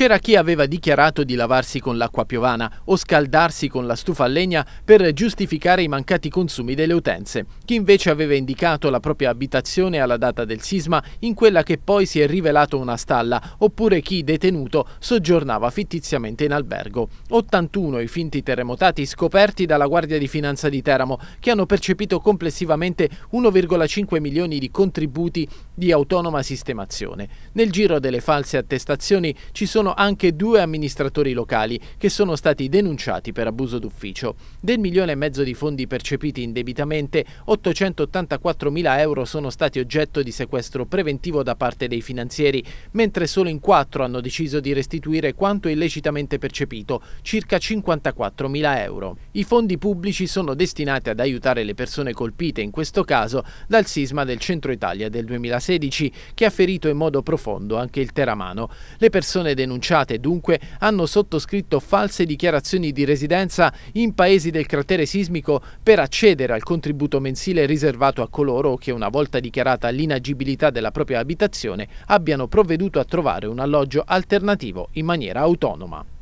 C'era chi aveva dichiarato di lavarsi con l'acqua piovana o scaldarsi con la stufa a legna per giustificare i mancati consumi delle utenze, chi invece aveva indicato la propria abitazione alla data del sisma in quella che poi si è rivelato una stalla, oppure chi detenuto soggiornava fittiziamente in albergo. 81 i finti terremotati scoperti dalla Guardia di Finanza di Teramo, che hanno percepito complessivamente 1,5 milioni di contributi di autonoma sistemazione. Nel giro delle false attestazioni ci sono sono anche due amministratori locali che sono stati denunciati per abuso d'ufficio. Del milione e mezzo di fondi percepiti indebitamente, 884 mila euro sono stati oggetto di sequestro preventivo da parte dei finanzieri, mentre solo in quattro hanno deciso di restituire quanto illecitamente percepito, circa 54 mila euro. I fondi pubblici sono destinati ad aiutare le persone colpite, in questo caso, dal sisma del centro Italia del 2016, che ha ferito in modo profondo anche il Teramano. Le persone denunciate denunciate dunque hanno sottoscritto false dichiarazioni di residenza in paesi del cratere sismico per accedere al contributo mensile riservato a coloro che una volta dichiarata l'inagibilità della propria abitazione abbiano provveduto a trovare un alloggio alternativo in maniera autonoma.